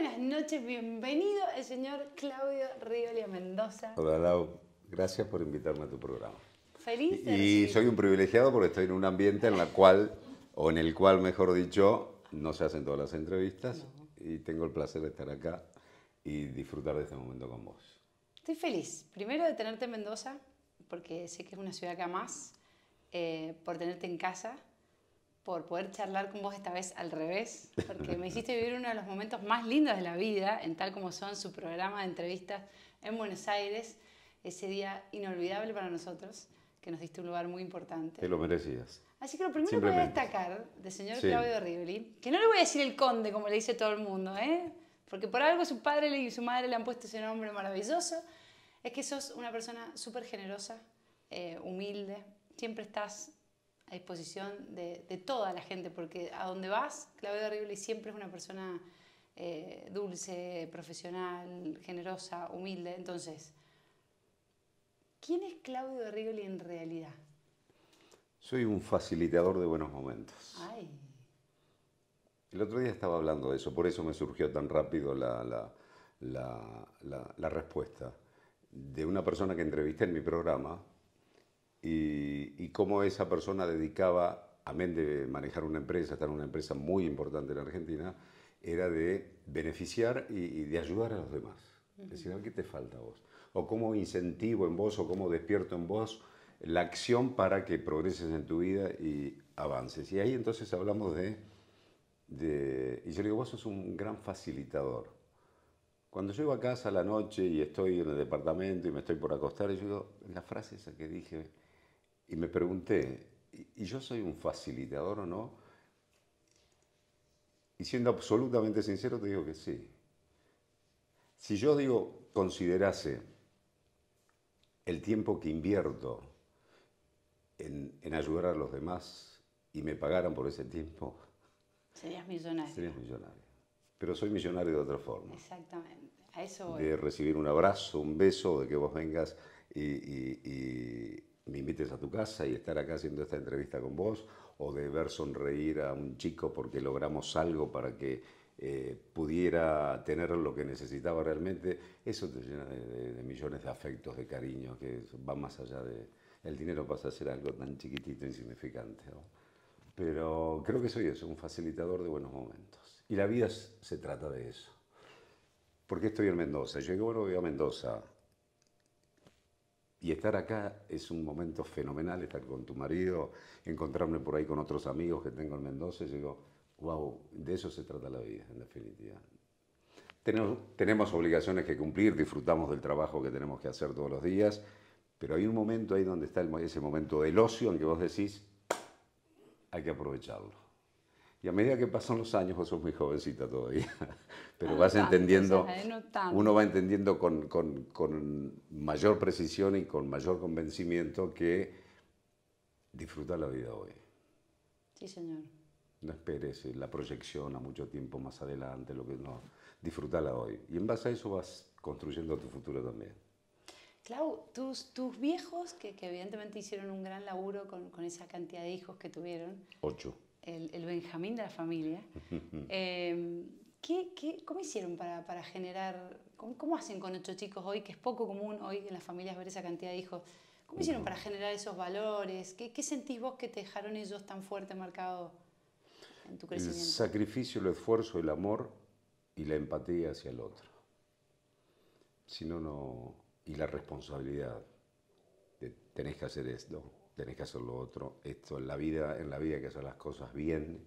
buenas noches, bienvenido el señor Claudio y Mendoza. Hola Lau, gracias por invitarme a tu programa. Feliz. Y, soy un privilegiado porque estoy en un ambiente en el cual, o en el cual mejor dicho, no se hacen todas las entrevistas y tengo el placer de estar acá y disfrutar de este momento con vos. Estoy feliz, primero de tenerte en Mendoza, porque sé que es una ciudad que amas eh, por tenerte en casa por poder charlar con vos esta vez al revés, porque me hiciste vivir uno de los momentos más lindos de la vida, en tal como son su programa de entrevistas en Buenos Aires, ese día inolvidable para nosotros, que nos diste un lugar muy importante. Te lo merecías. Así que lo primero que voy a destacar de señor Claudio Rivoli, que no le voy a decir el conde como le dice todo el mundo, ¿eh? porque por algo su padre y su madre le han puesto ese nombre maravilloso, es que sos una persona súper generosa, eh, humilde, siempre estás a disposición de, toda la gente, porque a donde vas, de Rivoli siempre es una persona eh, dulce, profesional, generosa, humilde. Entonces, ¿quién es Claudio Rigoli en realidad? Soy un facilitador de buenos momentos. Ay. El otro día estaba hablando de eso, por eso me surgió tan rápido la, la respuesta de una persona que entrevisté en mi programa y, cómo esa persona dedicaba, amén de manejar una empresa, estar en una empresa muy importante en Argentina, era de beneficiar y, de ayudar a los demás. Es decir, ¿qué te falta vos? O cómo incentivo en vos o cómo despierto en vos la acción para que progreses en tu vida y avances. Y ahí entonces hablamos de, y yo le digo, vos sos un gran facilitador. Cuando llego a casa a la noche y estoy en el departamento y me estoy por acostar, yo digo, la frase esa que dije, y me pregunté, ¿y yo soy un facilitador o no? Y siendo absolutamente sincero, te digo que sí. Si yo digo, considerase el tiempo que invierto en, ayudar a los demás y me pagaran por ese tiempo. Serías millonario. Serías millonario. Pero soy millonario de otra forma. Exactamente. A eso voy. De recibir un abrazo, un beso, de que vos vengas y me invites a tu casa y estar acá haciendo esta entrevista con vos, o de ver sonreír a un chico porque logramos algo para que eh, pudiera tener lo que necesitaba realmente, eso te llena de, millones de afectos, de cariño, que va más allá de... El dinero pasa a ser algo tan chiquitito, insignificante. Pero creo que soy eso, un facilitador de buenos momentos. Y la vida se trata de eso. ¿Por qué estoy en Mendoza? Yo digo, bueno, a Mendoza y estar acá es un momento fenomenal, estar con tu marido, encontrarme por ahí con otros amigos que tengo en Mendoza. Y digo, wow, de eso se trata la vida, en definitiva. Tenemos, tenemos obligaciones que cumplir, disfrutamos del trabajo que tenemos que hacer todos los días, pero hay un momento ahí donde está el, ese momento del ocio en que vos decís, hay que aprovecharlo. Y a medida que pasan los años, vos sos muy jovencita todavía, pero ah, vas entendiendo, eh, uno va entendiendo con, mayor precisión y con mayor convencimiento que disfruta la vida hoy. Sí, señor. No esperes eh, la proyección a mucho tiempo más adelante, lo que no, disfrútala hoy. Y en base a eso vas construyendo tu futuro también. Clau, tus, viejos, que, evidentemente hicieron un gran laburo con esa cantidad de hijos que tuvieron. Ocho el, Benjamín de la familia. Em, ¿qué, qué, cómo hicieron para, generar, cómo, hacen con ocho chicos hoy, que es poco común hoy en las familias ver esa cantidad de hijos? ¿Cómo hicieron para generar esos valores? ¿Qué, qué sentís vos que te dejaron ellos tan fuerte marcado en tu crecimiento? El sacrificio, el esfuerzo, el amor y la empatía hacia el otro. Si no, Y la responsabilidad. De, tenés que hacer esto, tenés que hacer lo otro, esto en la vida, en la vida hay que hacer las cosas bien,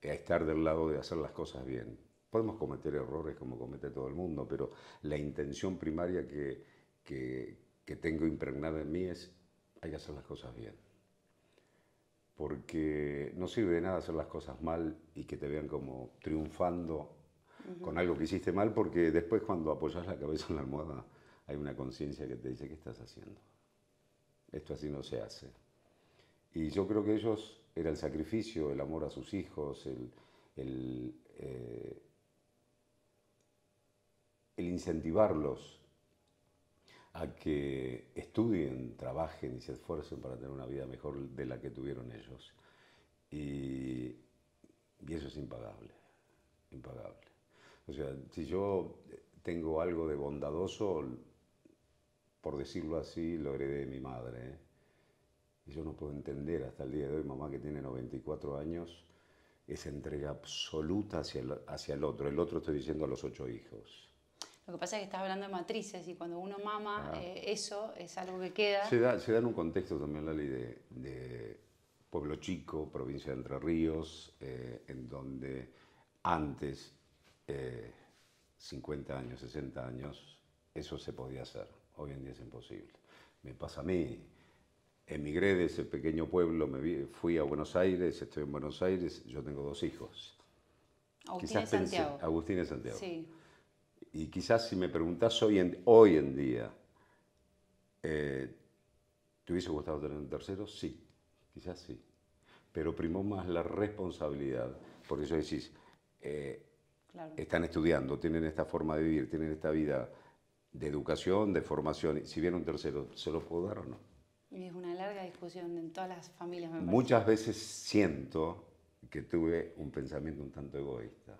eh, estar del lado de hacer las cosas bien. Podemos cometer errores como comete todo el mundo, pero la intención primaria que, tengo impregnada en mí es hay que hacer las cosas bien. Porque no sirve de nada hacer las cosas mal y que te vean como triunfando con algo que hiciste mal, porque después cuando apoyas la cabeza en la almohada hay una conciencia que te dice, ¿qué estás haciendo? esto así no se hace. Y yo creo que ellos era el sacrificio, el amor a sus hijos, eh, el, incentivarlos a que estudien, trabajen y se esfuercen para tener una vida mejor de la que tuvieron ellos. Y, y eso es impagable, impagable. O sea, si yo tengo algo de bondadoso, por decirlo así, lo heredé de mi madre. ¿eh? Y yo no puedo entender hasta el día de hoy, mamá que tiene 94 años, esa entrega absoluta hacia el, hacia el otro. El otro estoy diciendo a los ocho hijos. Lo que pasa es que estás hablando de matrices y cuando uno mama, ah. eh, eso es algo que queda. Se da, en un contexto también, la de, de pueblo chico, provincia de Entre Ríos, eh, en donde antes, 50 años, 60 años, eso se podía hacer. Hoy en día es imposible. Me pasa a mí. Emigré de ese pequeño pueblo, me fui a Buenos Aires, estoy en Buenos Aires, yo tengo dos hijos. Agustín quizás Santiago. Agustín y Santiago. Y quizás si me preguntas hoy en, hoy en día, eh, ¿te hubiese gustado tener un tercero? Sí, quizás sí. Pero primó más la responsabilidad, porque eso decís, eh, están estudiando, tienen esta forma de vivir, tienen esta vida de educación, de formación. Si viene un tercero, ¿se lo puedo dar o no? Y es una larga discusión en todas las familias. Muchas veces siento que tuve un pensamiento un tanto egoísta.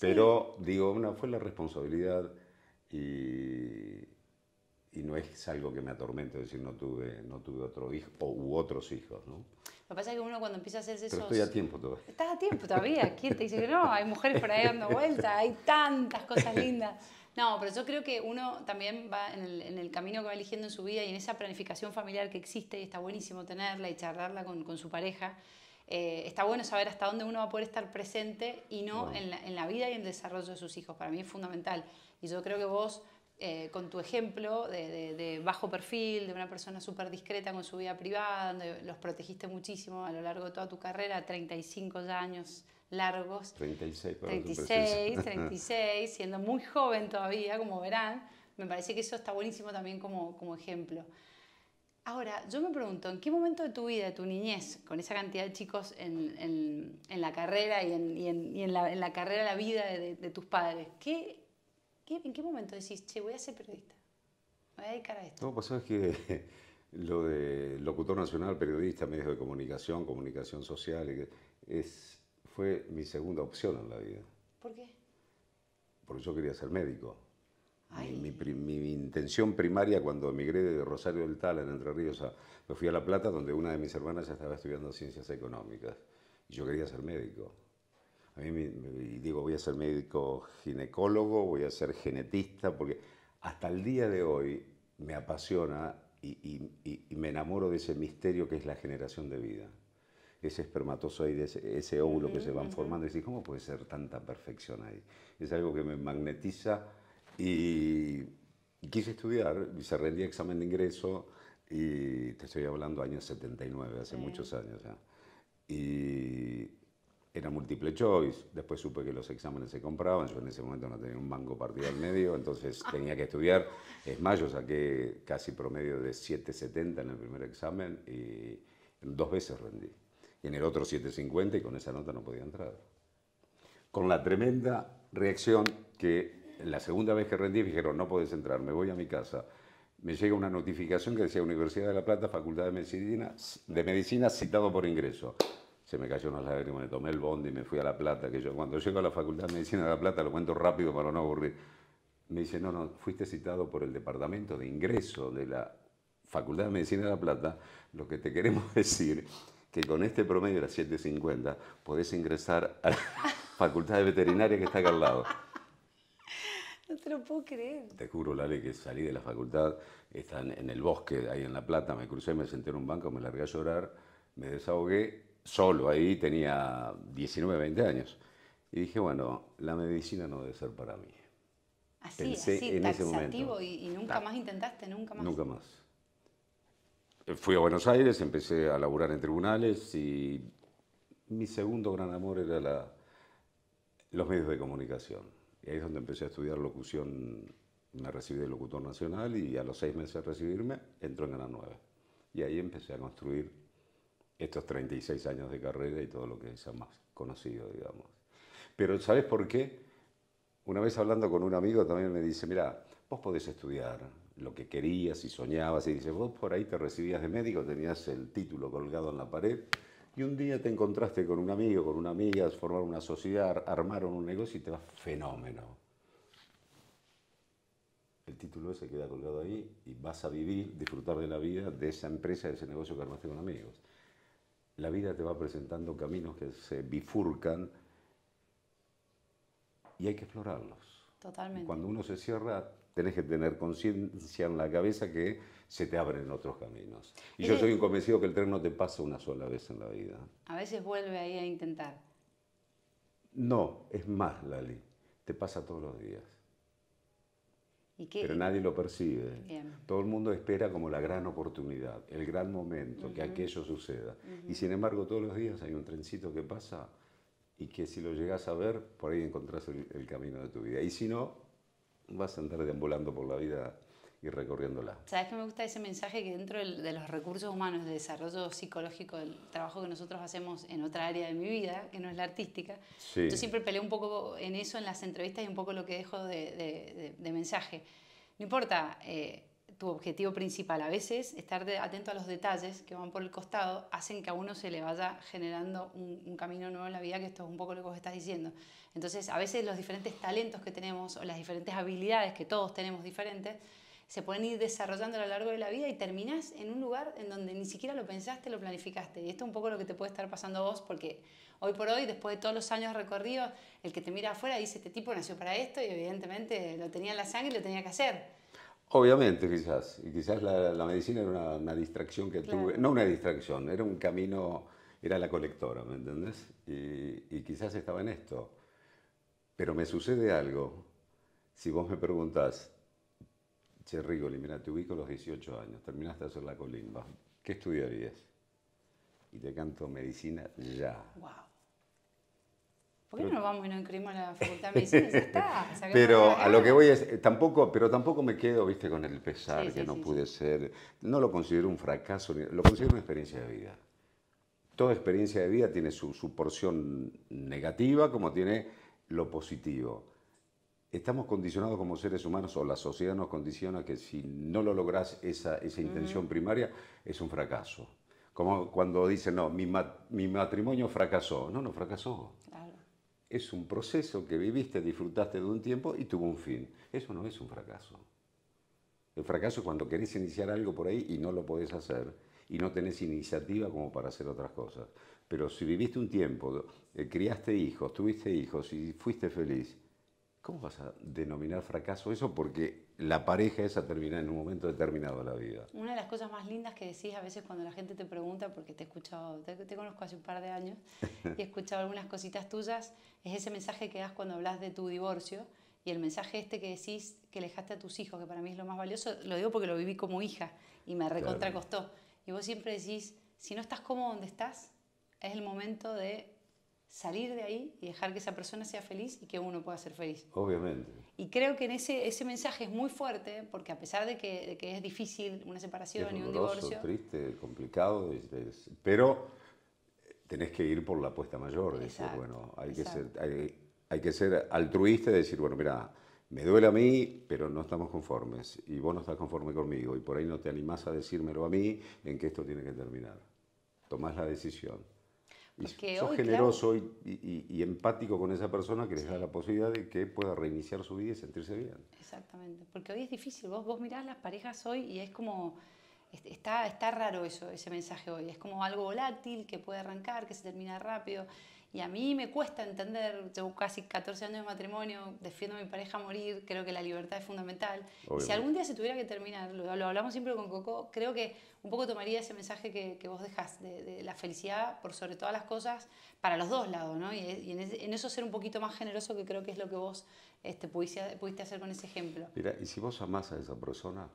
Pero digo, una fue la responsabilidad y, no es algo que me atormente decir no tuve, no tuve otro hijo o, u otros hijos. ¿no? Lo que pasa es que uno cuando empieza a hacerse eso... estoy a tiempo todavía. Estás a tiempo todavía. ¿Quién te dice que no? Hay mujeres por ahí dando vueltas, hay tantas cosas lindas. No, pero yo creo que uno también va en el, camino que va eligiendo en su vida y en esa planificación familiar que existe y está buenísimo tenerla y charlarla con, su pareja. Eh, está bueno saber hasta dónde uno va a poder estar presente y no en, la, vida y en el desarrollo de sus hijos. Para mí es fundamental. Y yo creo que vos, eh, con tu ejemplo de, bajo perfil, de una persona súper discreta con su vida privada, donde los protegiste muchísimo a lo largo de toda tu carrera, 35 años largos. 36, 36, siendo muy joven todavía, como verán. Me parece que eso está buenísimo también como, ejemplo. Ahora, yo me pregunto, ¿en qué momento de tu vida, de tu niñez, con esa cantidad de chicos en, la carrera y en, y y la, en, la, carrera, la vida de, tus padres, ¿qué, en qué momento decís, che, voy a ser periodista? voy a dedicar a esto. No, pues sabes que lo de locutor nacional, periodista, medios de comunicación, comunicación social, es, fue mi segunda opción en la vida. ¿Por qué? Porque yo quería ser médico. Mi, intención primaria cuando emigré de Rosario del Tal en Entre Ríos, me fui a La Plata, donde una de mis hermanas ya estaba estudiando ciencias económicas. Y yo quería ser médico. A mí digo, voy a ser médico ginecólogo, voy a ser genetista, porque hasta el día de hoy me apasiona y me enamoro de ese misterio que es la generación de vida ese espermatozoide, ese, óvulo que se van formando, y decir ¿cómo puede ser tanta perfección ahí? Es algo que me magnetiza y quise estudiar, se rendí examen de ingreso y te estoy hablando años 79, hace muchos años ya. Y era múltiple choice, después supe que los exámenes se compraban, yo en ese momento no tenía un banco partido al medio, entonces tenía que estudiar. Es mayo saqué casi promedio de 7,70 en el primer examen y dos veces rendí y en el otro 750 y con esa nota no podía entrar. Con la tremenda reacción que la segunda vez que rendí dijeron, no puedes entrar, me voy a mi casa. Me llega una notificación que decía Universidad de La Plata, Facultad de Medicina, de Medicina citado por ingreso. Se me cayó una lágrimas, me tomé el bond y me fui a La Plata. Que yo, cuando llego a la Facultad de Medicina de La Plata, lo cuento rápido para no aburrir. Me dice, no, no, fuiste citado por el departamento de ingreso de la Facultad de Medicina de La Plata. Lo que te queremos decir que con este promedio de las 750 podés ingresar a la facultad de veterinaria que está acá al lado. No te lo puedo creer. Te juro, Lale, que salí de la facultad, están en el bosque, ahí en La Plata, me crucé, me senté en un banco, me largué a llorar, me desahogué solo, ahí tenía 19, 20 años. Y dije, bueno, la medicina no debe ser para mí. Así, así, en ese momento. Y, nunca más intentaste, nunca más. Nunca más. Fui a Buenos Aires, empecé a laburar en tribunales y mi segundo gran amor era los medios de comunicación. Y ahí es donde empecé a estudiar locución. Me recibí de locutor nacional y a los seis meses de recibirme entró en la 9. Y ahí empecé a construir estos 36 años de carrera y todo lo que es más conocido, digamos. Pero ¿sabes por qué? Una vez hablando con un amigo también me dice, mira, vos podés estudiar, lo que querías y soñabas. Y dices, vos por ahí te recibías de médico, tenías el título colgado en la pared. Y un día te encontraste con un amigo, con una amiga, formaron una sociedad, armaron un negocio y te va fenómeno. El título ese queda colgado ahí y vas a vivir, disfrutar de la vida de esa empresa, de ese negocio que armaste con amigos. La vida te va presentando caminos que se bifurcan y hay que explorarlos. Totalmente. Cuando uno se cierra, tenés que tener conciencia en la cabeza que se te abren otros caminos. Y yo soy convencido que el tren no te pasa una sola vez en la vida. A veces vuelve ahí a intentar. No, es más, Lali, te pasa todos los días. ¿Y qué? Pero nadie lo percibe. Todo el mundo espera como la gran oportunidad, el gran momento, que aquello suceda. Y sin embargo, todos los días hay un trencito que pasa y que si lo llegas a ver, por ahí encontrás el, camino de tu vida. Y si no, vas a andar deambulando por la vida y recorriéndola. ¿Sabes que me gusta ese mensaje que dentro de los recursos humanos, de desarrollo psicológico, del trabajo que nosotros hacemos en otra área de mi vida, que no es la artística, yo siempre peleé un poco en eso en las entrevistas y un poco lo que dejo de, mensaje. No importa. Eh, tu objetivo principal. A veces estar atento a los detalles que van por el costado hacen que a uno se le vaya generando un, camino nuevo en la vida, que esto es un poco lo que vos estás diciendo. Entonces, a veces los diferentes talentos que tenemos o las diferentes habilidades que todos tenemos diferentes, se pueden ir desarrollando a lo largo de la vida y terminas en un lugar en donde ni siquiera lo pensaste, lo planificaste. Y esto es un poco lo que te puede estar pasando a vos, porque hoy por hoy, después de todos los años recorridos, el que te mira afuera dice, este tipo nació para esto y evidentemente lo tenía en la sangre y lo tenía que hacer Obviamente, quizás. Y quizás la, medicina era una, distracción que tuve. No una distracción, era un camino, era la colectora, ¿me entendés? Y, quizás estaba en esto. Pero me sucede algo. Si vos me preguntás, Che Rigoli, mira, te ubico a los 18 años, terminaste de hacer la colimba, ¿qué estudiarías? Y te canto medicina ya. ¿Por no vamos a la facultad de medicina? pero a lo que voy es, tampoco, pero tampoco me quedo, viste, con el pesar que no pude ser. No lo considero un fracaso, lo considero una experiencia de vida. Toda experiencia de vida tiene su, porción negativa como tiene lo positivo. Estamos condicionados como seres humanos o la sociedad nos condiciona que si no lo logras esa, esa intención primaria es un fracaso. Como cuando dicen, no, mi, matrimonio fracasó. No, no fracasó es un proceso que viviste, disfrutaste de un tiempo y tuvo un fin. Eso no es un fracaso. El fracaso es cuando querés iniciar algo por ahí y no lo podés hacer y no tenés iniciativa como para hacer otras cosas. Pero si viviste un tiempo, eh, criaste hijos, tuviste hijos y fuiste feliz, ¿Cómo vas a denominar fracaso eso? Porque la pareja esa termina en un momento determinado de la vida. Una de las cosas más lindas que decís a veces cuando la gente te pregunta, porque te he escuchado, te, conozco hace un par de años y he escuchado algunas cositas tuyas, es ese mensaje que das cuando hablas de tu divorcio y el mensaje este que decís que dejaste a tus hijos, que para mí es lo más valioso, lo digo porque lo viví como hija y me recontra costó. Y vos siempre decís, si no estás cómodo donde estás, es el momento de salir de ahí y dejar que esa persona sea feliz y que uno pueda ser feliz. Obviamente. Y creo que en ese, ese mensaje es muy fuerte, porque a pesar de que, es difícil una separación y un divorcio... triste, complicado, pero tenés que ir por la apuesta mayor, bueno, hay que, ser, hay, hay, que ser altruista y decir, bueno, mira, me duele a mí, pero no estamos conformes, y vos no estás conforme conmigo, y por ahí no te animás a decírmelo a mí en que esto tiene que terminar. Tomás la decisión. Y sos generoso y, empático con esa persona que les da la posibilidad de que pueda reiniciar su vida y sentirse bien. Exactamente. Porque hoy es difícil. Vos, vos mirás las parejas hoy y es como. Este, está, está raro eso, ese mensaje hoy. Es como algo volátil que puede arrancar, que se termina rápido. Y a mí me cuesta entender, Tengo casi 14 años de matrimonio, defiendo a mi pareja a morir, creo que la libertad es fundamental. Si algún día se tuviera que terminar, lo, hablamos siempre con Coco, creo que un poco tomaría ese mensaje que, vos dejas de, la felicidad por sobre todas las cosas, para los dos lados, ¿no? Y, en, eso ser un poquito más generoso, que creo que es lo que vos este, pudiste, pudiste hacer con ese ejemplo. Mira, y si vos amás a esa persona,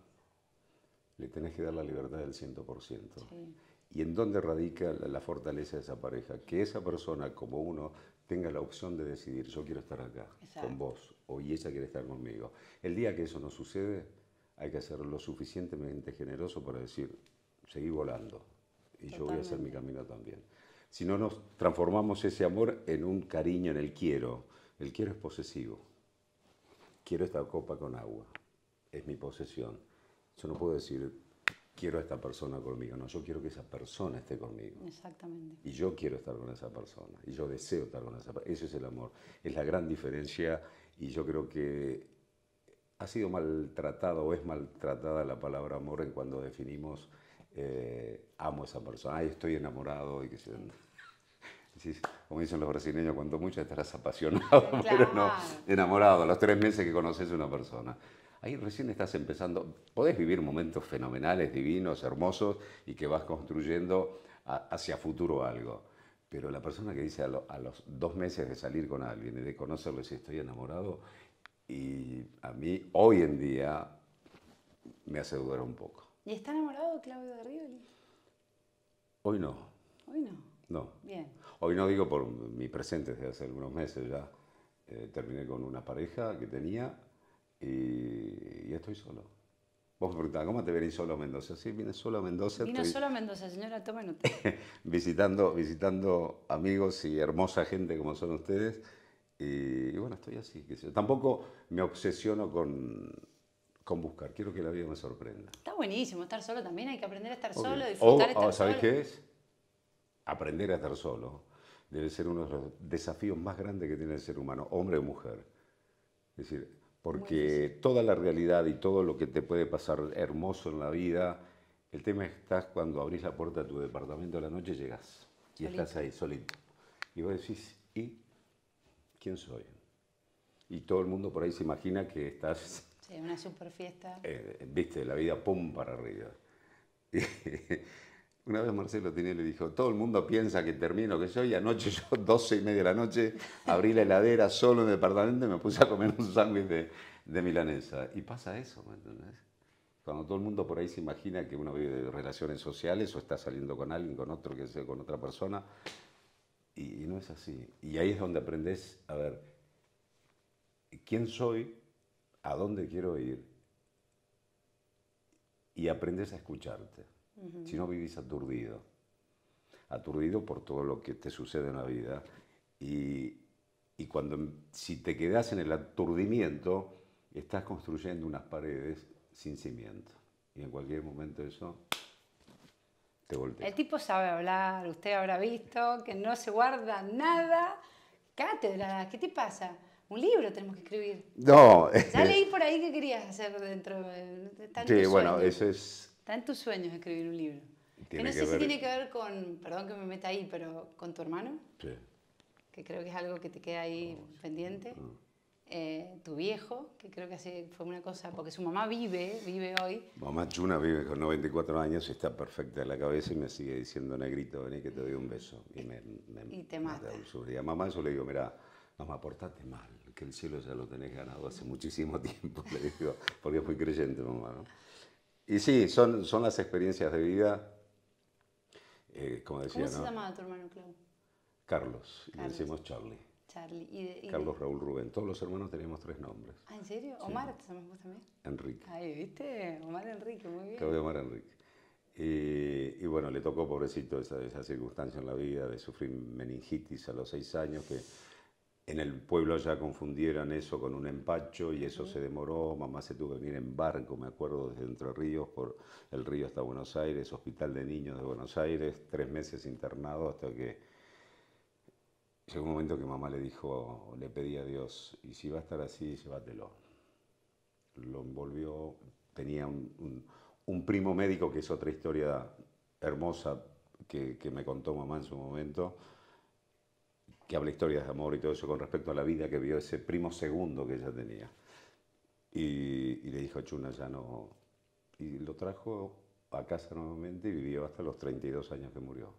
le tenés que dar la libertad del 100%. Sí y en dónde radica la, fortaleza de esa pareja. Que esa persona, como uno, tenga la opción de decidir, yo quiero estar acá con vos o y ella quiere estar conmigo. El día que eso no sucede, hay que ser lo suficientemente generoso para decir, seguí volando y yo voy a hacer mi camino también. Si no nos transformamos ese amor en un cariño, en el quiero. El quiero es posesivo. Quiero esta copa con agua. Es mi posesión. Yo no puedo decir, quiero a esta persona conmigo. No, yo quiero que esa persona esté conmigo. Exactamente. Y yo quiero estar con esa persona. Y yo deseo estar con esa persona. Eso es el amor. Es la gran diferencia. Y yo creo que ha sido maltratada o es maltratada la palabra amor en cuando definimos eh, amo a esa persona. Ay, estoy enamorado y que se. Como dicen los brasileños, cuanto mucho estarás apasionado, pero no enamorado. los tres meses que conoces a una persona ahí recién estás empezando. Podés vivir momentos fenomenales, divinos, hermosos y que vas construyendo hacia futuro algo. Pero la persona que dice a, los dos meses de salir con alguien y de conocerlo si estoy enamorado, y a mí hoy en día me hace dudar un poco. ¿Y está enamorado Claudio de Hoy no. Hoy no. No. Bien. Hoy no digo por mi presente desde hace algunos meses ya. Eh, terminé con una pareja que tenía y, estoy solo. Vos me ¿cómo te venís solo a Mendoza? Sí, vine solo a Mendoza. vine solo a Mendoza, señora, toma nota. visitando, visitando amigos y hermosa gente como son ustedes. Y, bueno, estoy así. que Tampoco me obsesiono con, con buscar. Quiero que la vida me sorprenda. Está buenísimo estar solo también. Hay que aprender a estar solo, disfrutar estar qué es? Aprender a estar solo debe ser uno de los desafíos más grandes que tiene el ser humano, hombre o mujer. Es decir, porque toda la realidad y todo lo que te puede pasar hermoso en la vida, el tema es estás cuando abrís la puerta de tu departamento a la noche, llegas y estás ahí solito. Y vos decís, ¿y quién soy? Y todo el mundo por ahí se imagina que estás... Sí, una super fiesta. Eh, viste, la vida pum para arriba. Una vez Marcelo Tinelli dijo, todo el mundo piensa que termino que soy, y anoche yo, 12 y media de la noche, abrí la heladera solo en el departamento y me puse a comer un sándwich de, milanesa. Y pasa eso, ¿me entendés? Cuando todo el mundo por ahí se imagina que uno vive de relaciones sociales o está saliendo con alguien, con otro, que sea con otra persona, y, no es así. Y ahí es donde aprendes a ver quién soy, a dónde quiero ir, y aprendes a escucharte si no vivís aturdido, aturdido por todo lo que te sucede en la vida. Y, cuando, em, si te quedas en el aturdimiento, estás construyendo unas paredes sin cimiento. Y en cualquier momento eso te golpea El tipo sabe hablar, usted habrá visto que no se guarda nada. Cátedra, ¿qué te pasa? Un libro tenemos que escribir. No. Ya leí por ahí que querías hacer dentro de... sí, bueno, eso es Está en tus sueños escribir un libro. Que no sé si tiene que ver con, perdón que me meta ahí, pero con tu hermano. Sí. Que creo que es algo que te queda ahí pendiente. Mm. Eh, tu viejo, que creo que así fue una cosa, porque su mamá vive, vive hoy. Mamá Chuna vive con 94 años, está perfecta en la cabeza y me sigue diciendo, negrito, vení que te doy un beso. Y, me, y te mata. Y a mamá eso le digo, mira, mamá, portate mal, que el cielo ya lo tenés ganado hace muchísimo tiempo, le digo, porque muy creyente, mamá. Y sí, son, son las experiencias de vida. Eh, como decía, ¿Cómo se llamaba tu hermano Clau? Carlos, y le decimos Charlie. Charlie. ¿Y de, Carlos Raúl Rubén. Todos los hermanos teníamos tres nombres. ¿Ah, en serio? ¿Omar te llamas vos también? Enrique. Ay, ¿viste? Omar Enrique, muy bien. Claudio Omar Enrique. Y, y, bueno, le tocó, pobrecito, esa, esa circunstancia en la vida de sufrir meningitis a los seis años que en el pueblo ya confundieran eso con un empacho y eso se demoró. Mamá se tuvo que ir en barco, me acuerdo, desde Entre Ríos, por el río hasta Buenos Aires, Hospital de Niños de Buenos Aires, tres meses internado hasta que llegó un momento que mamá le dijo, le pedía a Dios, y si va a estar así, llévatelo. Lo envolvió, tenía un, primo médico, que es otra historia hermosa que me contó mamá en su momento que habla historias de amor y todo eso con respecto a la vida que vio ese primo segundo que ella tenía. Y, le dijo a Chuna, ya no. Y lo trajo a casa nuevamente y vivió hasta los 32 años que murió.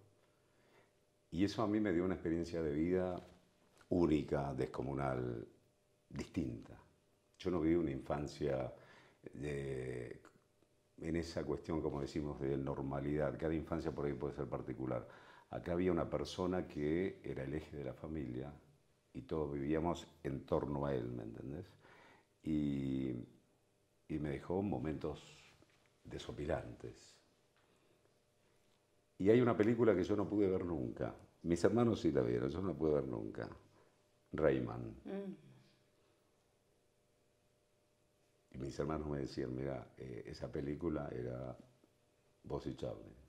Y eso a mí me dio una experiencia de vida única, descomunal, distinta. Yo no viví una infancia de, en esa cuestión, como decimos, de normalidad. Cada infancia por ahí puede ser particular Acá había una persona que era el eje de la familia y todos vivíamos en torno a él, ¿me entendés? Y, me dejó momentos desopilantes. Y hay una película que yo no pude ver nunca. Mis hermanos sí la vieron, yo no la pude ver nunca. Rayman. Mm. Y mis hermanos me decían, mira, eh, esa película era Vos y Charlie.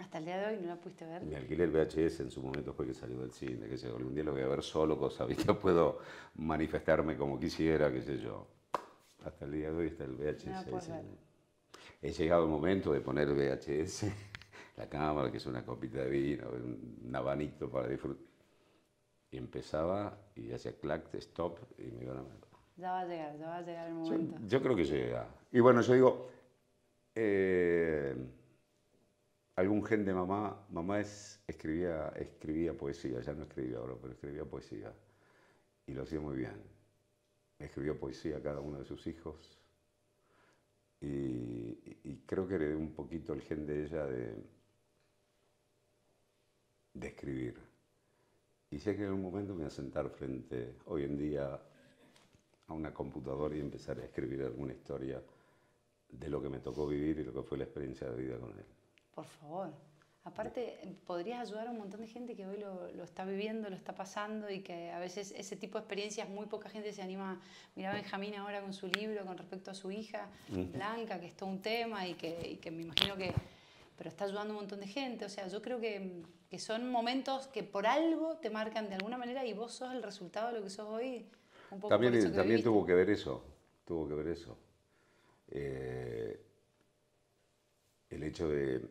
Hasta el día de hoy no la pudiste ver. Me alquilé el VHS en su momento fue que salió del cine, que sé, algún día lo voy a ver solo, cosa vista, puedo manifestarme como quisiera, qué sé yo. Hasta el día de hoy está el VHS. He llegado el momento de poner VHS, la cámara, que es una copita de vino, un abanito para disfrutar. Y empezaba y hacía clack, stop, y me iban a Ya va a llegar, ya va a llegar el momento. Yo, creo que llega. Y bueno, yo digo, eh, algún gen de mamá, mamá es, escribía, escribía poesía, ya no escribía ahora, pero escribía poesía y lo hacía muy bien. Escribió poesía a cada uno de sus hijos y, creo que heredé un poquito el gen de ella de, de escribir. Y sé que en algún momento me voy a sentar frente, hoy en día, a una computadora y empezar a escribir alguna historia de lo que me tocó vivir y lo que fue la experiencia de vida con él. Por favor. Aparte, em, podrías ayudar a un montón de gente que hoy lo, está viviendo, lo está pasando y que a veces ese tipo de experiencias muy poca gente se anima. Mira Benjamín ahora con su libro con respecto a su hija Blanca, que es todo un tema y que, me imagino que... Pero está ayudando a un montón de gente. O sea, yo creo que, son momentos que por algo te marcan de alguna manera y vos sos el resultado de lo que sos hoy. también también tuvo que ver eso. Tuvo que ver eso. Eh, el hecho de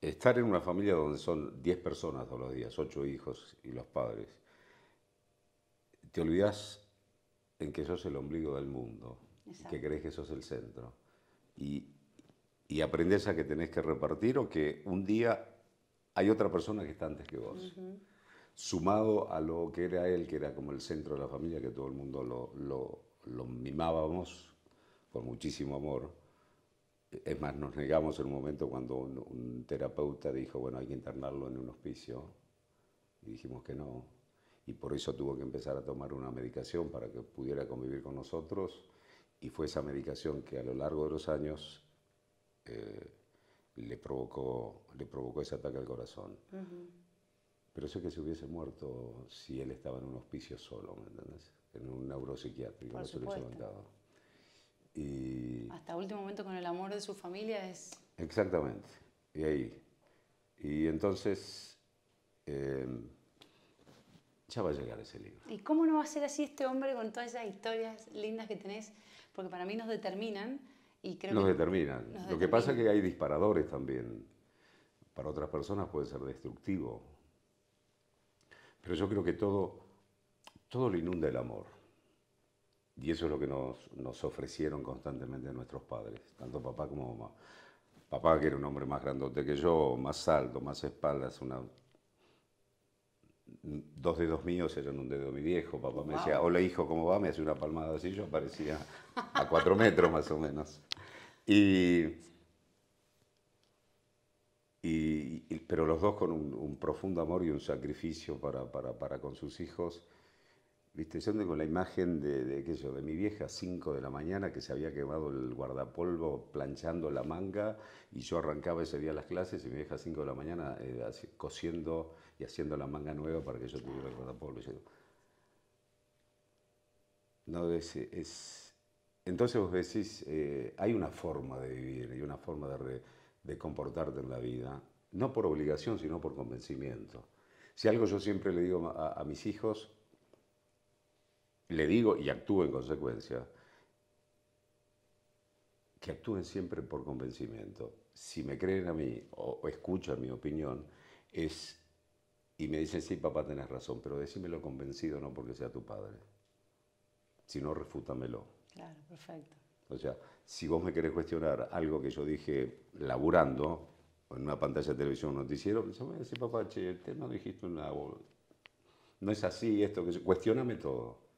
estar en una familia donde son 10 personas todos los días, 8 hijos y los padres, te olvidas en que sos el ombligo del mundo, y que crees que sos el centro. Y, aprendes a que tenés que repartir o que un día hay otra persona que está antes que vos. Sumado a lo que era él, que era como el centro de la familia, que todo el mundo lo, lo mimábamos por muchísimo amor es más, nos negamos en un momento cuando un, terapeuta dijo, bueno, hay que internarlo en un hospicio. Y dijimos que no. Y por eso tuvo que empezar a tomar una medicación para que pudiera convivir con nosotros. Y fue esa medicación que a lo largo de los años eh, le, provocó, le provocó ese ataque al corazón. Pero sé que se hubiese muerto si él estaba en un hospicio solo, ¿me entiendes? En un neuropsiquiátrico, por no se y... Hasta último momento con el amor de su familia es... Exactamente, y ahí. Y entonces, em, ya va a llegar ese libro. ¿Y cómo no va a ser así este hombre con todas esas historias lindas que tenés? Porque para mí nos determinan y creo nos que... Nos determinan. Lo que pasa es que hay disparadores también. Para otras personas puede ser destructivo. Pero yo creo que todo, todo lo inunda el amor. Y eso es lo que nos, ofrecieron constantemente nuestros padres, tanto papá como mamá. Papá, que era un hombre más grandote que yo, más alto, más espaldas, una... dos dedos míos eran un dedo mi viejo. Papá me decía, hola hijo, ¿cómo va? Me hacía una palmada así, yo aparecía a cuatro metros más o menos. Y pero los dos con un, profundo amor y un sacrificio para, para con sus hijos Viste, yo ando con la imagen de, de, de mi vieja a 5 de la mañana que se había quemado el guardapolvo planchando la manga y yo arrancaba ese día las clases y mi vieja a 5 de la mañana eh, cosiendo y haciendo la manga nueva para que yo tuviera el guardapolvo. entonces vos decís, eh, hay una forma de vivir y una forma de, comportarte en la vida, no por obligación, sino por convencimiento. Si algo yo siempre le digo a, a mis hijos, le digo y actúo en consecuencia, que actúen siempre por convencimiento. Si me creen a mí o, escuchan mi opinión, es y me dicen, sí, papá, tenés razón, pero decímelo convencido, no porque sea tu padre. sino refútamelo. Claro, perfecto. O sea, si vos me querés cuestionar algo que yo dije laburando en una pantalla de televisión, o noticiero, sí, papá, che, no dijiste una... No es así esto, que... cuestioname todo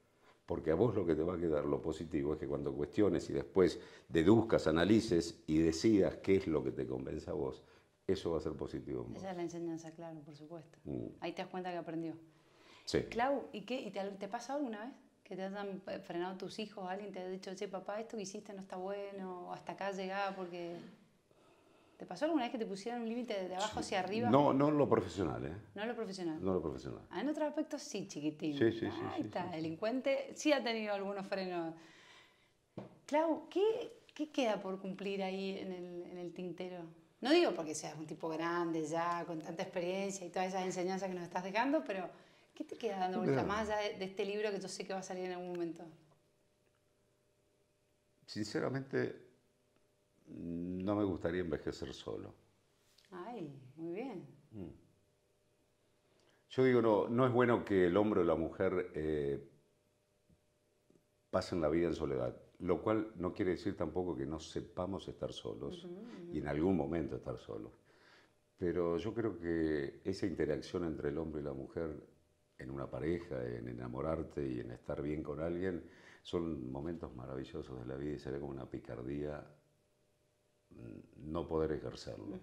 porque a vos lo que te va a quedar lo positivo es que cuando cuestiones y después deduzcas, analices y decidas qué es lo que te convence a vos, eso va a ser positivo. Esa es la enseñanza, claro, por supuesto. Mm. Ahí te das cuenta que aprendió. Sí. Clau, ¿y qué? ¿Y te, te pasado alguna vez? ¿Que te han frenado tus hijos? ¿Alguien te ha dicho, che, papá, esto que hiciste no está bueno? ¿O hasta acá llegaba porque...? ¿Te pasó alguna vez que te pusieran un límite de abajo hacia arriba? No, no lo profesional, ¿eh? No lo profesional. No lo profesional. Ah, en otros aspectos sí, chiquitín. Sí, sí, sí. Ahí está, delincuente sí ha tenido algunos frenos. Clau, ¿qué, ¿qué, queda por cumplir ahí en el, tintero? No digo porque seas un tipo grande ya, con tanta experiencia y todas esas enseñanzas que nos estás dejando, pero ¿qué te queda dando vuelta más ya de, de este libro que yo sé que va a salir en algún momento? Sinceramente, no me gustaría envejecer solo. Ay, muy bien. Mm. Yo digo, no, no es bueno que el hombre o la mujer eh, pasen la vida en soledad, lo cual no quiere decir tampoco que no sepamos estar solos y en algún momento estar solos. Pero yo creo que esa interacción entre el hombre y la mujer en una pareja, en enamorarte y en estar bien con alguien, son momentos maravillosos de la vida y se como una picardía no poder ejercerlo.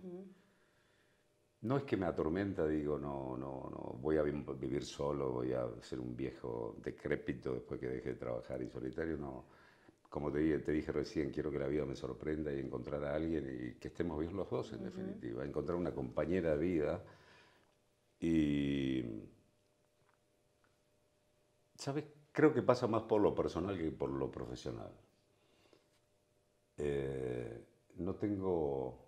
No es que me atormenta, digo, no, no, no, voy a vivir solo, voy a ser un viejo decrépito después que deje de trabajar y solitario, no. Como te dije, te dije recién, quiero que la vida me sorprenda y encontrar a alguien y que estemos bien los dos, en definitiva. Encontrar una compañera de vida y... ¿Sabes? Creo que pasa más por lo personal que por lo profesional. Eh, no tengo,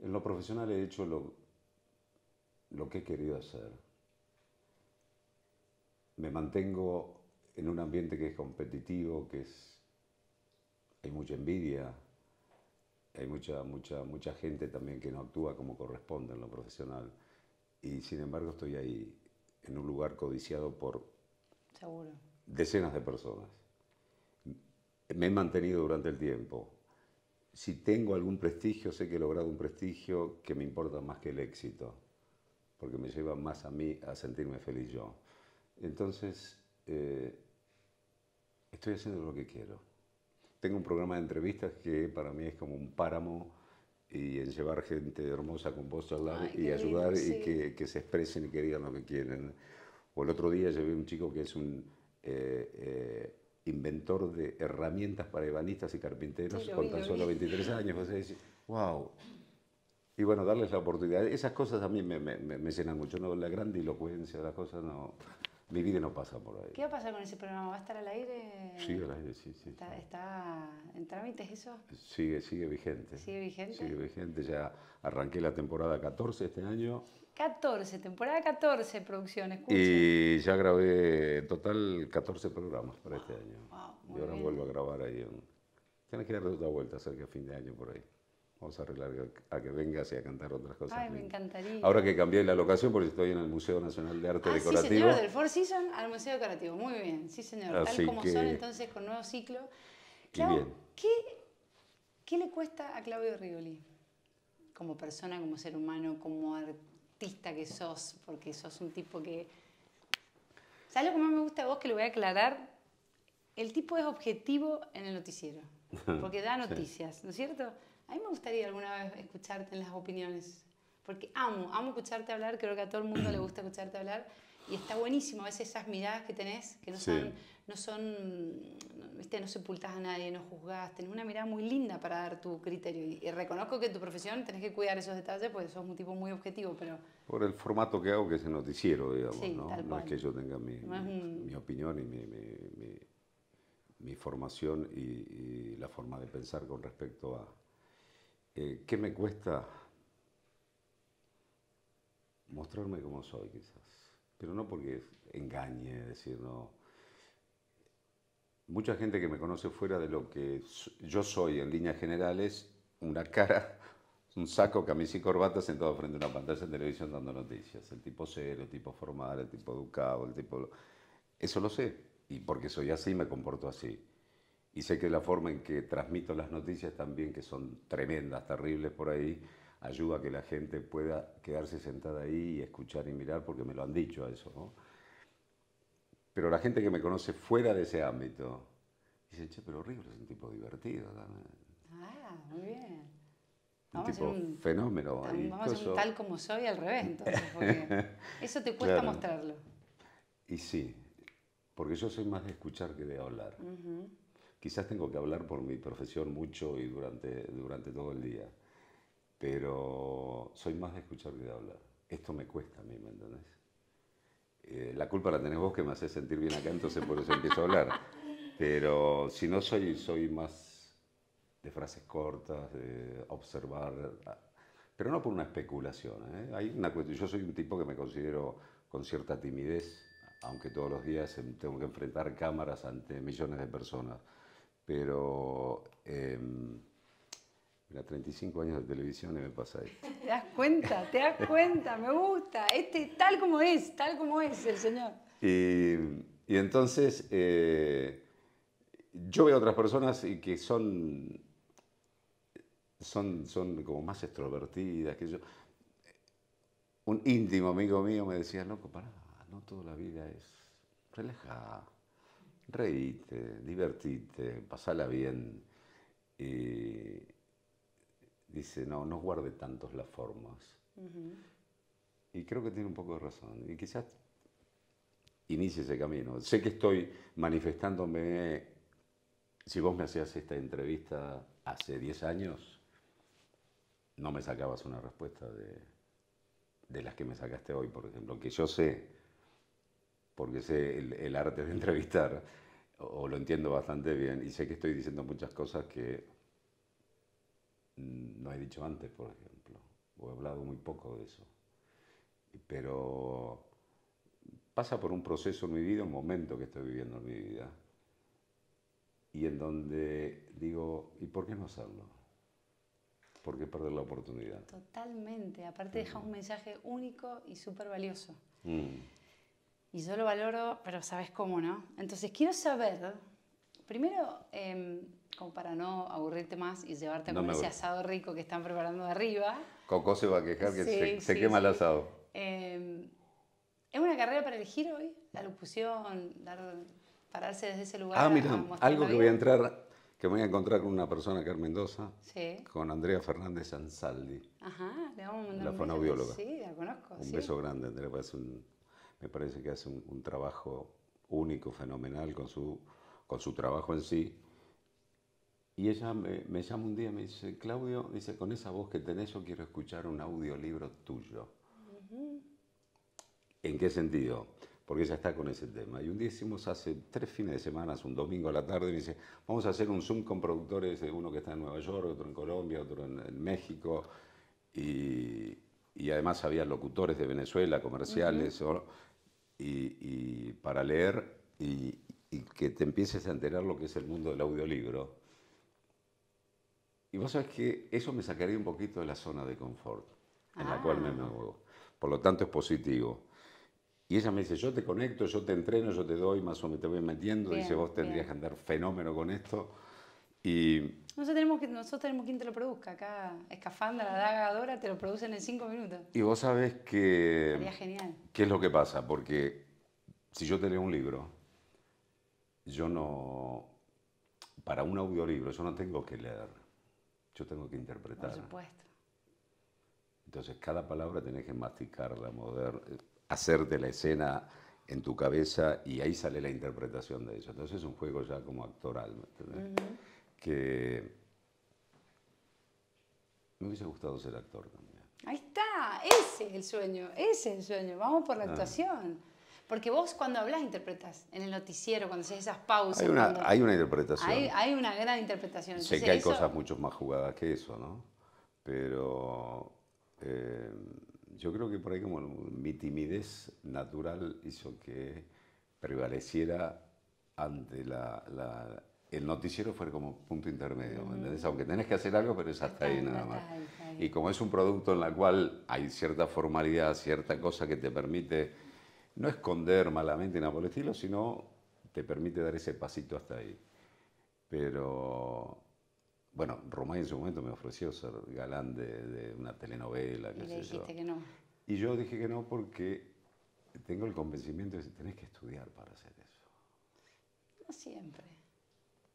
en lo profesional he hecho lo, que he querido hacer. Me mantengo en un ambiente que es competitivo, que es, hay mucha envidia, hay mucha, mucha, mucha gente también que no actúa como corresponde en lo profesional. Y sin embargo estoy ahí, en un lugar codiciado por Seguro. decenas de personas. Me he mantenido durante el tiempo si tengo algún prestigio, sé que he logrado un prestigio que me importa más que el éxito, porque me lleva más a mí a sentirme feliz yo. Entonces, eh, estoy haciendo lo que quiero. Tengo un programa de entrevistas que para mí es como un páramo y en llevar gente hermosa con vos a y ayudar y que, que, se expresen y que digan lo que quieren. O el otro día llevé un chico que es un... Eh, eh, inventor de herramientas para ebanistas y carpinteros con tan solo 23 años. O wow. Y bueno, darles la oportunidad. Esas cosas a mí me, me, me, llenan mucho, ¿no? La grandilocuencia, las cosas no. Mi vida no pasa por ahí. ¿Qué va a pasar con ese programa? ¿Va a estar al aire? Sí, al aire, sí, sí. ¿Está, en trámites eso? Sigue, sigue vigente. ¿Sigue vigente? Sigue vigente. Ya arranqué la temporada 14 este año. 14, temporada 14, producciones. Y ya grabé en total 14 programas para este ah, año. y ahora vuelvo a grabar ahí. En... Tienes que darle otra vuelta cerca de fin de año por ahí. Vamos a arreglar a que vengas y a cantar otras cosas. Ay, me encantaría. Ahora que cambié la locación, porque estoy en el Museo Nacional de Arte ah, Decorativo. Sí, señor, del Four Seasons al Museo Decorativo. Muy bien, sí, señor. Tal como son entonces con nuevo ciclo. Claro, bien. ¿qué, le cuesta a Claudio Rigoli? Como persona, como ser humano, como artista que sos, porque sos un tipo que. ¿Sabes lo que más me gusta a vos? Que lo voy a aclarar. El tipo es objetivo en el noticiero, porque da noticias, ¿no es cierto? A mí me gustaría alguna vez escucharte en las opiniones, porque amo, amo escucharte hablar, creo que a todo el mundo le gusta escucharte hablar y está buenísimo a veces esas miradas que tenés, que no son, no son, viste, no sepultás a nadie, no juzgás, tenés una mirada muy linda para dar tu criterio y, reconozco que en tu profesión tenés que cuidar esos detalles porque sos un tipo muy objetivo, pero... Por el formato que hago, que es el noticiero, digamos, ¿no? es que yo tenga mi, opinión y mi, formación y la forma de pensar con respecto a eh, ¿qué me cuesta mostrarme como soy quizás? Pero no porque engañe, decir, no. Mucha gente que me conoce fuera de lo que yo soy en líneas generales, una cara, un saco, camisa y corbata sentado frente a una pantalla de televisión dando noticias. El tipo cero, el tipo formal, el tipo educado, el tipo... Eso lo sé. Y porque soy así, me comporto así y sé que la forma en que transmito las noticias también, que son tremendas, terribles por ahí, ayuda a que la gente pueda quedarse sentada ahí y escuchar y mirar, porque me lo han dicho a eso. Pero la gente que me conoce fuera de ese ámbito, dice, che, pero horrible, es un tipo divertido también. Ah, muy bien. un tipo un, fenómeno. Vamos a ser tal como soy al revés, entonces, eso te cuesta mostrarlo. Y sí, porque yo soy más de escuchar que de hablar. Quizás tengo que hablar por mi profesión mucho y durante, durante todo el día, pero soy más de escuchar que de hablar. Esto me cuesta a mí, ¿me entendés? Eh, la culpa la tenés vos que me haces sentir bien acá, entonces por eso empiezo a hablar. Pero si no soy, soy más de frases cortas, de observar, ah, pero no por una especulación. ¿eh? Hay una yo soy un tipo que me considero con cierta timidez, aunque todos los días tengo que enfrentar cámaras ante millones de personas pero eh, mira, 35 años de televisión y me pasa esto. ¿Te das cuenta? ¿Te das cuenta? Me gusta. Este, tal como es, tal como es el Señor. Y, entonces eh, yo veo otras personas que son, son, son como más extrovertidas que yo. Un íntimo amigo mío me decía, loco, pará, no toda la vida es relajada reíte, divertite, pasala bien. Y dice, no, no guarde tantos las formas. Y creo que tiene un poco de razón. Y quizás inicie ese camino. Sé que estoy manifestándome, si vos me hacías esta entrevista hace 10 años, no me sacabas una respuesta de, las que me sacaste hoy, por ejemplo, que yo sé, porque sé el arte de entrevistar, o lo entiendo bastante bien y sé que estoy diciendo muchas cosas que no he dicho antes, por ejemplo, o he hablado muy poco de eso. Pero pasa por un proceso en mi vida, un momento que estoy viviendo en mi vida, y en donde digo, ¿y por qué no hacerlo? ¿Por qué perder la oportunidad? Totalmente, aparte deja un mensaje único y súper valioso. Mm. Y yo lo valoro, pero sabes cómo, ¿no? Entonces quiero saber, primero, em, como para no aburrirte más y llevarte con ese asado rico que están preparando de arriba. Coco se va a quejar que se, quema el asado. Em, ¿Es una carrera para elegir hoy? La locución, pararse desde ese lugar. Ah, mira, algo que voy a entrar, que voy a encontrar con una persona, Carmen Mendoza, con Andrea Fernández Ansaldi. Ajá, le vamos a mandar La fonobióloga. Sí, la conozco. Un beso grande, Andrea, parece me parece que hace un, trabajo único, fenomenal con su, con su trabajo en sí. Y ella me, llama un día y me dice, Claudio, dice, con esa voz que tenés yo quiero escuchar un audiolibro tuyo. ¿En qué sentido? Porque ella está con ese tema. Y un día hicimos hace tres fines de semana, un domingo a la tarde, y me dice, vamos a hacer un Zoom con productores, eh, uno que está en Nueva York, otro en Colombia, otro en, México, y, además había locutores de Venezuela, comerciales y, para leer y, que te empieces a enterar lo que es el mundo del audiolibro. Y vos sabés que eso me sacaría un poquito de la zona de confort en la cual me ah. muevo. Por lo tanto, es positivo. Y ella me dice, yo te conecto, yo te entreno, yo te doy, más o menos te voy metiendo. dice, vos tendrías que andar fenómeno con esto nosotros tenemos que, nosotros tenemos quien te lo produzca. Acá, Escafandra, Daga, Dora, te lo producen en cinco minutos. Y vos sabés que... Sería genial. ¿Qué es lo que pasa? Porque si yo te leo un libro, yo no... Para un audiolibro yo no tengo que leer, yo tengo que interpretar. Por supuesto. Entonces cada palabra tenés que masticarla, hacerte la escena en tu cabeza y ahí sale la interpretación de eso. Entonces es un juego ya como actoral, que me hubiese gustado ser actor también. Ahí está, ese es el sueño, ese es el sueño, vamos por la ah. actuación. Porque vos cuando hablas interpretas en el noticiero, cuando haces esas pausas. Hay una, hay una interpretación. Hay, una gran interpretación. sé que hay cosas mucho más jugadas que eso, ¿no? Pero eh, yo creo que por ahí como mi timidez natural hizo que prevaleciera ante la, el noticiero fue como punto intermedio, ¿me entendés? Aunque tenés que hacer algo, pero es hasta ahí nada más. Y como es un producto en la cual hay cierta formalidad, cierta cosa que te permite no esconder malamente nada por el estilo, sino te permite dar ese pasito hasta ahí. Pero, bueno, Romay en su momento me ofreció ser galán de, una telenovela, y le dijiste yo. que no. Y yo dije que no porque tengo el convencimiento de que tenés que estudiar para hacer eso. No siempre.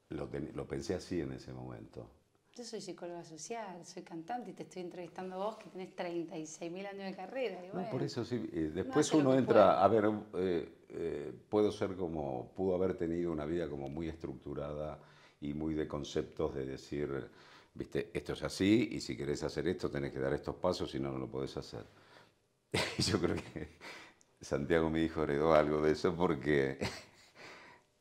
Lo, pensé así en ese momento. Yo soy psicóloga social, soy cantante y te estoy entrevistando a vos que tenés 36.000 años de carrera. no, por eso sí. después uno entra, a ver, eh, eh, puedo ser como, pudo haber tenido una vida como muy estructurada y muy de conceptos de decir, viste, esto es así y si querés hacer esto tenés que dar estos pasos, y no, no lo podés hacer. Yo creo que Santiago, mi hijo, heredó algo de eso porque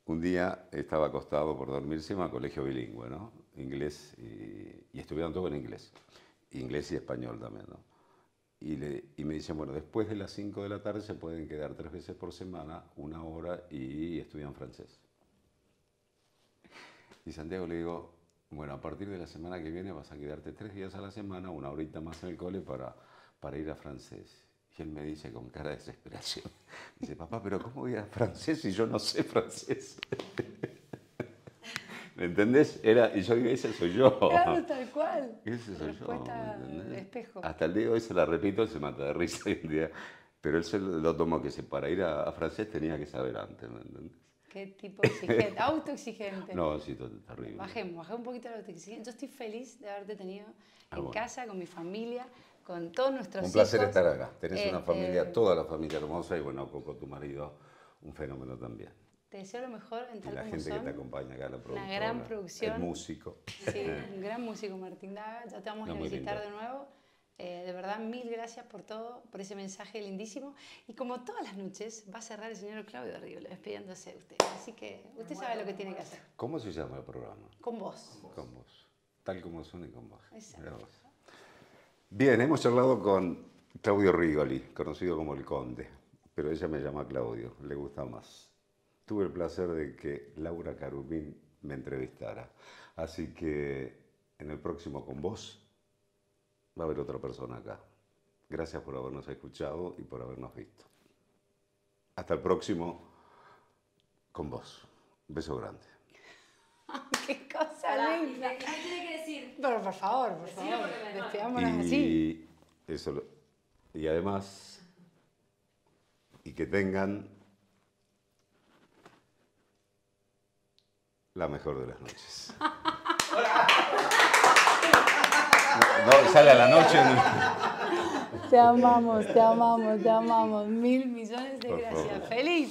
un día estaba acostado por dormirse en un colegio bilingüe, ¿no? Inglés y, y estudiaban todo en inglés, inglés y español también, ¿no? Y, me dicen, bueno, después de las 5 de la tarde se pueden quedar tres veces por semana, una hora, y estudian francés. Y Santiago le digo, bueno, a partir de la semana que viene vas a quedarte tres días a la semana, una horita más en el cole para, para ir a francés. Y él me dice con cara de desesperación, dice, papá, pero ¿cómo voy a francés si yo no sé francés? ¿Me entendés? Era, y yo ese soy yo. Claro, tal cual. Ese soy yo. espejo. Hasta el día de hoy se la repito, se mata de risa hoy en día. Pero él se lo tomó que se, para ir a, francés tenía que saber antes, ¿me entendés? Qué tipo exigente, autoexigente. No, sí, todo terrible. Bajemos, bajemos un poquito la autoexigencia. Yo estoy feliz de haberte tenido ah, en casa, con mi familia con todos nuestros Un placer estar acá. Tenés una eh, familia, eh, toda la familia hermosa y bueno, Coco, tu marido, un fenómeno también. Te deseo lo mejor en tal y la gente que te acompaña acá, la productora. Una gran producción. El músico. Sí, un gran músico, Martín Daga. Ya te vamos a visitar de nuevo. Eh, de verdad, mil gracias por todo, por ese mensaje lindísimo. Y como todas las noches, va a cerrar el señor Claudio Arriba despidiéndose de usted. Así que usted sabe lo que tiene que hacer. ¿Cómo se llama el programa? Con vos. Con vos. Con vos. Tal como son y con vos. Exacto. Bien, hemos charlado con Claudio Rigoli, conocido como el Conde, pero ella me llama Claudio, le gusta más. Tuve el placer de que Laura Carubín me entrevistara, así que en el próximo con vos va a haber otra persona acá. Gracias por habernos escuchado y por habernos visto. Hasta el próximo con vos. beso grande. Qué cosa linda. que decir? Pero por favor, por favor, despidámonos así. Eso y además, y que tengan la mejor de las noches. no, sale a la noche. Te amamos, te amamos, te amamos. Mil millones de gracias. Feliz.